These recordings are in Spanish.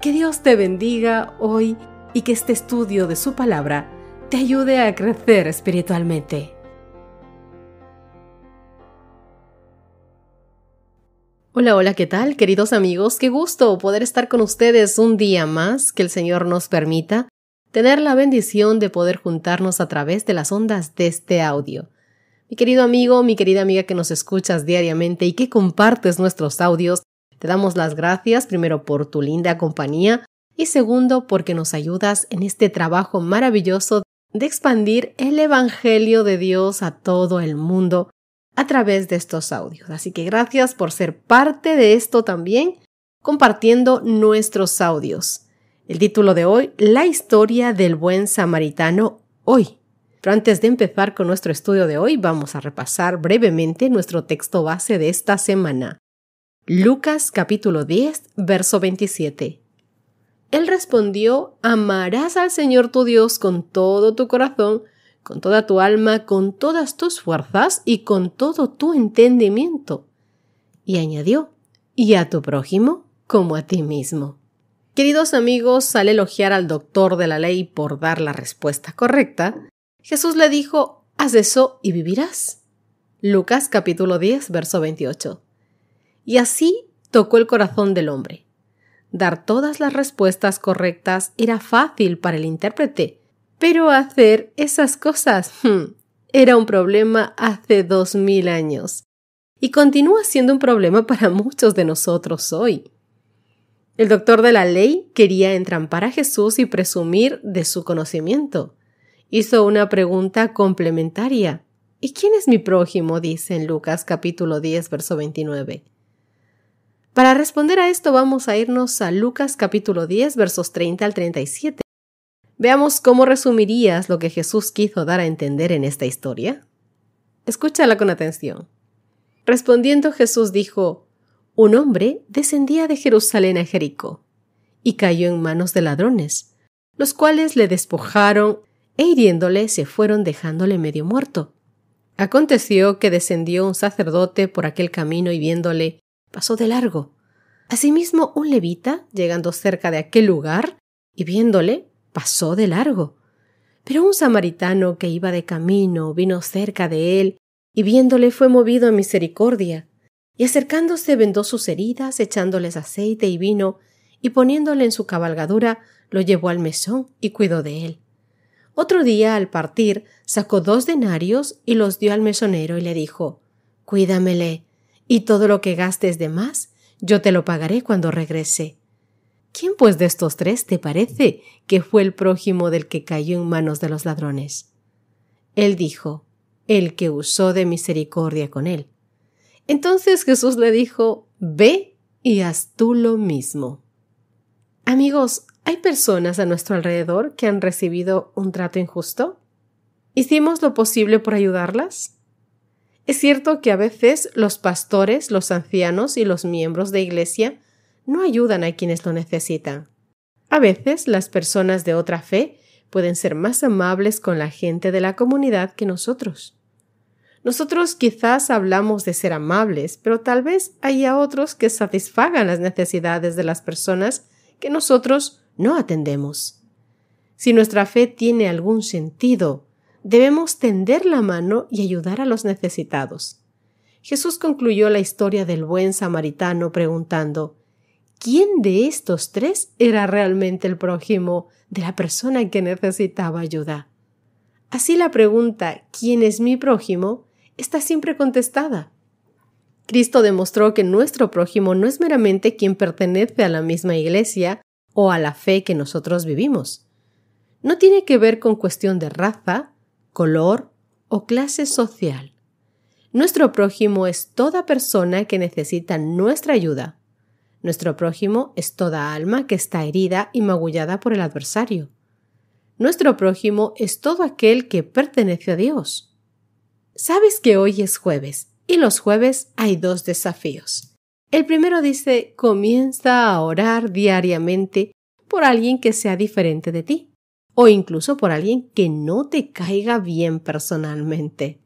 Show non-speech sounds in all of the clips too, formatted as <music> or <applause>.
Que Dios te bendiga hoy y que este estudio de su palabra te ayude a crecer espiritualmente. Hola, hola, ¿qué tal queridos amigos? Qué gusto poder estar con ustedes un día más, que el Señor nos permita tener la bendición de poder juntarnos a través de las ondas de este audio. Mi querido amigo, mi querida amiga que nos escuchas diariamente y que compartes nuestros audios, te damos las gracias primero por tu linda compañía y segundo porque nos ayudas en este trabajo maravilloso de expandir el Evangelio de Dios a todo el mundo a través de estos audios. Así que gracias por ser parte de esto también, compartiendo nuestros audios. El título de hoy, La historia del buen samaritano hoy. Pero antes de empezar con nuestro estudio de hoy, vamos a repasar brevemente nuestro texto base de esta semana. Lucas capítulo 10, verso 27. Él respondió, amarás al Señor tu Dios con todo tu corazón, con toda tu alma, con todas tus fuerzas y con todo tu entendimiento. Y añadió, y a tu prójimo como a ti mismo. Queridos amigos, al elogiar al doctor de la ley por dar la respuesta correcta, Jesús le dijo, haz eso y vivirás. Lucas capítulo 10, verso 28 y así tocó el corazón del hombre. Dar todas las respuestas correctas era fácil para el intérprete, pero hacer esas cosas hmm, era un problema hace dos mil años y continúa siendo un problema para muchos de nosotros hoy. El doctor de la ley quería entrampar a Jesús y presumir de su conocimiento. Hizo una pregunta complementaria. ¿Y quién es mi prójimo? dice en Lucas capítulo 10, verso 29. Para responder a esto vamos a irnos a Lucas capítulo 10 versos 30 al 37. Veamos cómo resumirías lo que Jesús quiso dar a entender en esta historia. Escúchala con atención. Respondiendo Jesús dijo, Un hombre descendía de Jerusalén a Jericó y cayó en manos de ladrones, los cuales le despojaron e hiriéndole se fueron dejándole medio muerto. Aconteció que descendió un sacerdote por aquel camino y viéndole, pasó de largo. Asimismo, un levita, llegando cerca de aquel lugar y viéndole, pasó de largo. Pero un samaritano que iba de camino vino cerca de él y viéndole fue movido a misericordia. Y acercándose vendó sus heridas, echándoles aceite y vino, y poniéndole en su cabalgadura, lo llevó al mesón y cuidó de él. Otro día, al partir, sacó dos denarios y los dio al mesonero y le dijo Cuídamele, y todo lo que gastes de más, yo te lo pagaré cuando regrese. ¿Quién pues de estos tres te parece que fue el prójimo del que cayó en manos de los ladrones? Él dijo, el que usó de misericordia con él. Entonces Jesús le dijo, Ve y haz tú lo mismo. Amigos, ¿hay personas a nuestro alrededor que han recibido un trato injusto? ¿Hicimos lo posible por ayudarlas? Es cierto que a veces los pastores, los ancianos y los miembros de iglesia no ayudan a quienes lo necesitan. A veces las personas de otra fe pueden ser más amables con la gente de la comunidad que nosotros. Nosotros quizás hablamos de ser amables, pero tal vez haya otros que satisfagan las necesidades de las personas que nosotros no atendemos. Si nuestra fe tiene algún sentido, debemos tender la mano y ayudar a los necesitados. Jesús concluyó la historia del buen samaritano preguntando ¿Quién de estos tres era realmente el prójimo de la persona que necesitaba ayuda? Así la pregunta ¿quién es mi prójimo? está siempre contestada. Cristo demostró que nuestro prójimo no es meramente quien pertenece a la misma iglesia o a la fe que nosotros vivimos. No tiene que ver con cuestión de raza, color o clase social. Nuestro prójimo es toda persona que necesita nuestra ayuda. Nuestro prójimo es toda alma que está herida y magullada por el adversario. Nuestro prójimo es todo aquel que pertenece a Dios. Sabes que hoy es jueves y los jueves hay dos desafíos. El primero dice comienza a orar diariamente por alguien que sea diferente de ti o incluso por alguien que no te caiga bien personalmente.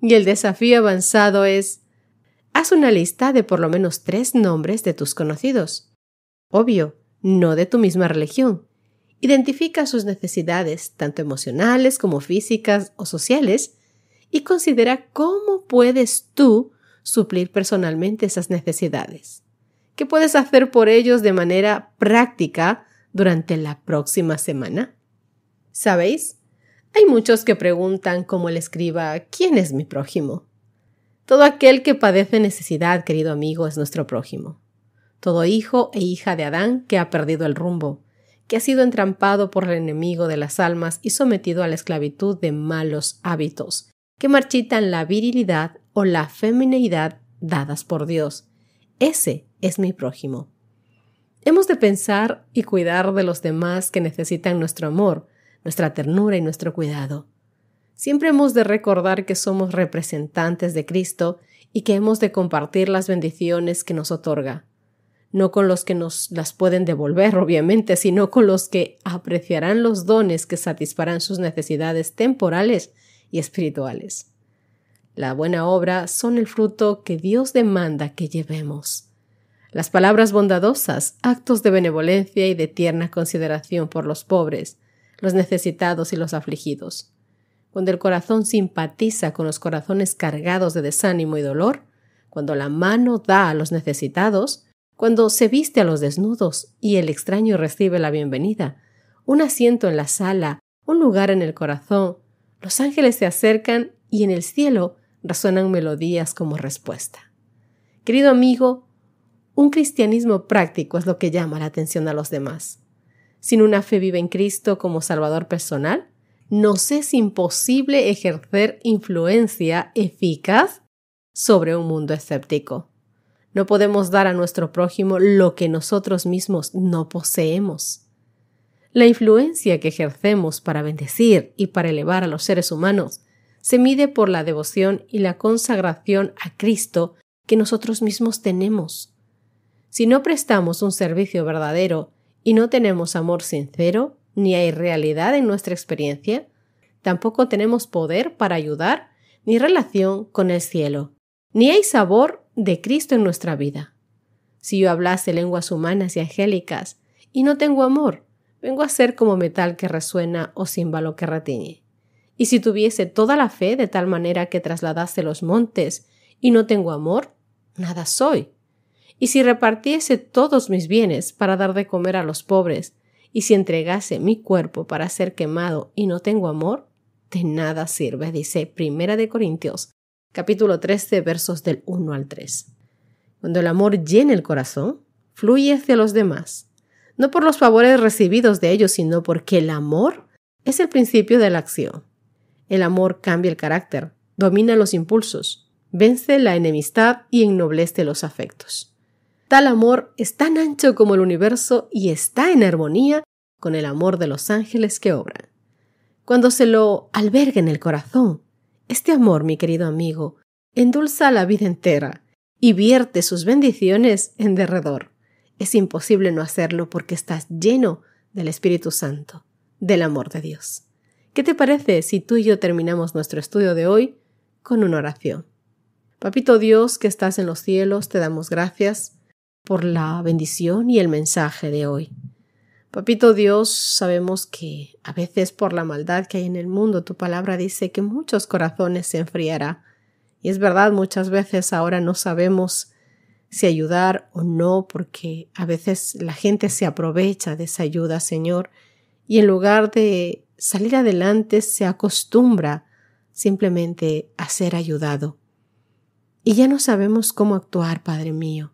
Y el desafío avanzado es, haz una lista de por lo menos tres nombres de tus conocidos. Obvio, no de tu misma religión. Identifica sus necesidades, tanto emocionales como físicas o sociales, y considera cómo puedes tú suplir personalmente esas necesidades. ¿Qué puedes hacer por ellos de manera práctica durante la próxima semana? ¿Sabéis? Hay muchos que preguntan como el escriba ¿Quién es mi prójimo? Todo aquel que padece necesidad, querido amigo, es nuestro prójimo. Todo hijo e hija de Adán que ha perdido el rumbo, que ha sido entrampado por el enemigo de las almas y sometido a la esclavitud de malos hábitos, que marchitan la virilidad o la femineidad dadas por Dios. Ese es mi prójimo. Hemos de pensar y cuidar de los demás que necesitan nuestro amor, nuestra ternura y nuestro cuidado. Siempre hemos de recordar que somos representantes de Cristo y que hemos de compartir las bendiciones que nos otorga, no con los que nos las pueden devolver, <laughs> obviamente, sino con los que apreciarán los dones que satisfarán sus necesidades temporales y espirituales. La buena obra son el fruto que Dios demanda que llevemos. Las palabras bondadosas, actos de benevolencia y de tierna consideración por los pobres, los necesitados y los afligidos. Cuando el corazón simpatiza con los corazones cargados de desánimo y dolor, cuando la mano da a los necesitados, cuando se viste a los desnudos y el extraño recibe la bienvenida, un asiento en la sala, un lugar en el corazón, los ángeles se acercan y en el cielo resuenan melodías como respuesta. Querido amigo, un cristianismo práctico es lo que llama la atención a los demás sin una fe viva en Cristo como Salvador personal, nos es imposible ejercer influencia eficaz sobre un mundo escéptico. No podemos dar a nuestro prójimo lo que nosotros mismos no poseemos. La influencia que ejercemos para bendecir y para elevar a los seres humanos se mide por la devoción y la consagración a Cristo que nosotros mismos tenemos. Si no prestamos un servicio verdadero, y no tenemos amor sincero, ni hay realidad en nuestra experiencia, tampoco tenemos poder para ayudar, ni relación con el cielo, ni hay sabor de Cristo en nuestra vida. Si yo hablase lenguas humanas y angélicas, y no tengo amor, vengo a ser como metal que resuena o címbalo que ratiñe. Y si tuviese toda la fe de tal manera que trasladase los montes, y no tengo amor, nada soy y si repartiese todos mis bienes para dar de comer a los pobres, y si entregase mi cuerpo para ser quemado y no tengo amor, de nada sirve, dice Primera de Corintios, capítulo 13, versos del 1 al 3. Cuando el amor llena el corazón, fluye hacia los demás, no por los favores recibidos de ellos, sino porque el amor es el principio de la acción. El amor cambia el carácter, domina los impulsos, vence la enemistad y ennoblece los afectos. Tal amor es tan ancho como el universo y está en armonía con el amor de los ángeles que obran. Cuando se lo alberga en el corazón, este amor, mi querido amigo, endulza la vida entera y vierte sus bendiciones en derredor. Es imposible no hacerlo porque estás lleno del Espíritu Santo, del amor de Dios. ¿Qué te parece si tú y yo terminamos nuestro estudio de hoy con una oración? Papito Dios que estás en los cielos, te damos gracias por la bendición y el mensaje de hoy. Papito Dios, sabemos que a veces por la maldad que hay en el mundo, tu palabra dice que muchos corazones se enfriará. Y es verdad, muchas veces ahora no sabemos si ayudar o no, porque a veces la gente se aprovecha de esa ayuda, Señor, y en lugar de salir adelante se acostumbra simplemente a ser ayudado. Y ya no sabemos cómo actuar, Padre mío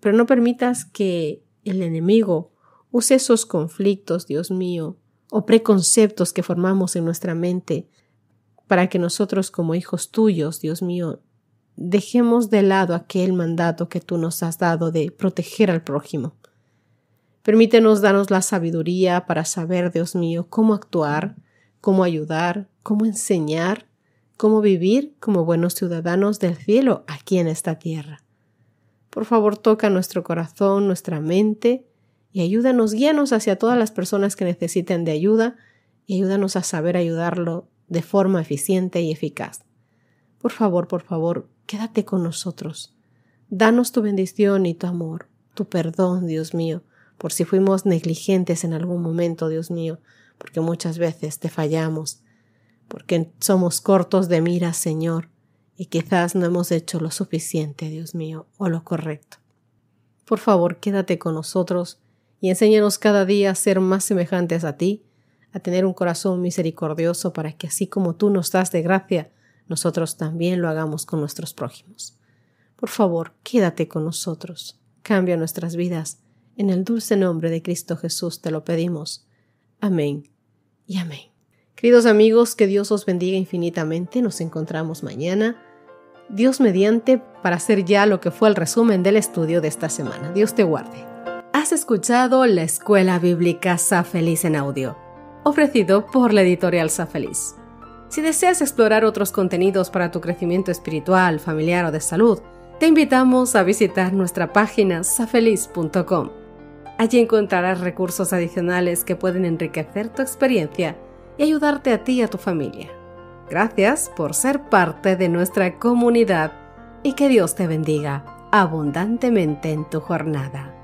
pero no permitas que el enemigo use esos conflictos, Dios mío, o preconceptos que formamos en nuestra mente para que nosotros como hijos tuyos, Dios mío, dejemos de lado aquel mandato que tú nos has dado de proteger al prójimo. Permítenos darnos la sabiduría para saber, Dios mío, cómo actuar, cómo ayudar, cómo enseñar, cómo vivir como buenos ciudadanos del cielo aquí en esta tierra. Por favor, toca nuestro corazón, nuestra mente y ayúdanos, guíanos hacia todas las personas que necesiten de ayuda y ayúdanos a saber ayudarlo de forma eficiente y eficaz. Por favor, por favor, quédate con nosotros. Danos tu bendición y tu amor, tu perdón, Dios mío, por si fuimos negligentes en algún momento, Dios mío, porque muchas veces te fallamos, porque somos cortos de miras, Señor y quizás no hemos hecho lo suficiente, Dios mío, o lo correcto. Por favor, quédate con nosotros y enséñanos cada día a ser más semejantes a ti, a tener un corazón misericordioso para que así como tú nos das de gracia, nosotros también lo hagamos con nuestros prójimos. Por favor, quédate con nosotros, cambia nuestras vidas. En el dulce nombre de Cristo Jesús te lo pedimos. Amén y amén. Queridos amigos, que Dios os bendiga infinitamente. Nos encontramos mañana Dios mediante, para hacer ya lo que fue el resumen del estudio de esta semana. Dios te guarde. Has escuchado la Escuela Bíblica SaFeliz en audio, ofrecido por la editorial SaFeliz. Si deseas explorar otros contenidos para tu crecimiento espiritual, familiar o de salud, te invitamos a visitar nuestra página safeliz.com. Allí encontrarás recursos adicionales que pueden enriquecer tu experiencia y ayudarte a ti y a tu familia. Gracias por ser parte de nuestra comunidad y que Dios te bendiga abundantemente en tu jornada.